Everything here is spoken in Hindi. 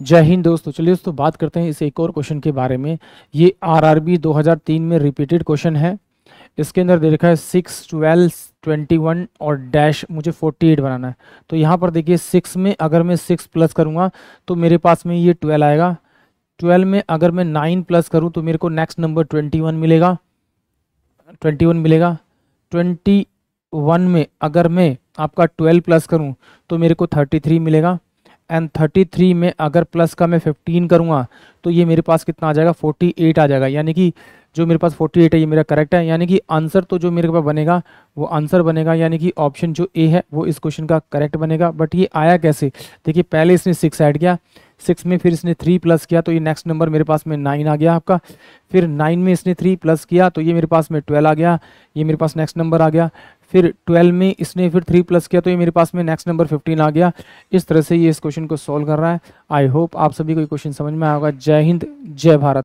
जय हिंद दोस्तों चलिए दोस्तों बात करते हैं इस एक और क्वेश्चन के बारे में ये आरआरबी 2003 में रिपीटेड क्वेश्चन है इसके अंदर दे रखा है सिक्स ट्वेल्व ट्वेंटी वन और डैश मुझे फोर्टी एट बनाना है तो यहाँ पर देखिए सिक्स में अगर मैं सिक्स प्लस करूँगा तो मेरे पास में ये ट्वेल्व आएगा ट्वेल्व में अगर मैं नाइन प्लस करूँ तो मेरे को नेक्स्ट नंबर ट्वेंटी वन मिलेगा ट्वेंटी वन मिलेगा ट्वेंटी वन में अगर मैं आपका ट्वेल्व प्लस करूँ तो मेरे को थर्टी थ्री मिलेगा एंड थर्टी थ्री में अगर प्लस का मैं फिफ्टीन करूँगा तो ये मेरे पास कितना आ जाएगा फोर्टी एट आ जाएगा यानी कि जो मेरे पास फोर्टी एट है ये मेरा करेक्ट है यानी कि आंसर तो जो मेरे पास बनेगा वो आंसर बनेगा यानी कि ऑप्शन जो ए है वो इस क्वेश्चन का करेक्ट बनेगा बट ये आया कैसे देखिए पहले इसने सिक्स ऐड किया सिक्स में फिर इसने थ्री प्लस किया तो ये नेक्स्ट नंबर मेरे पास में नाइन आ गया आपका फिर नाइन में इसने थ्री प्लस किया तो ये मेरे पास में ट्वेल्व आ गया ये मेरे पास नेक्स्ट नंबर आ गया फिर ट्वेल्व में इसने फिर थ्री प्लस किया तो ये मेरे पास में नेक्स्ट नंबर फिफ्टीन आ गया इस तरह से ये इस क्वेश्चन को सॉल्व कर रहा है आई होप आप सभी को ये क्वेश्चन समझ में आएगा जय हिंद जय भारत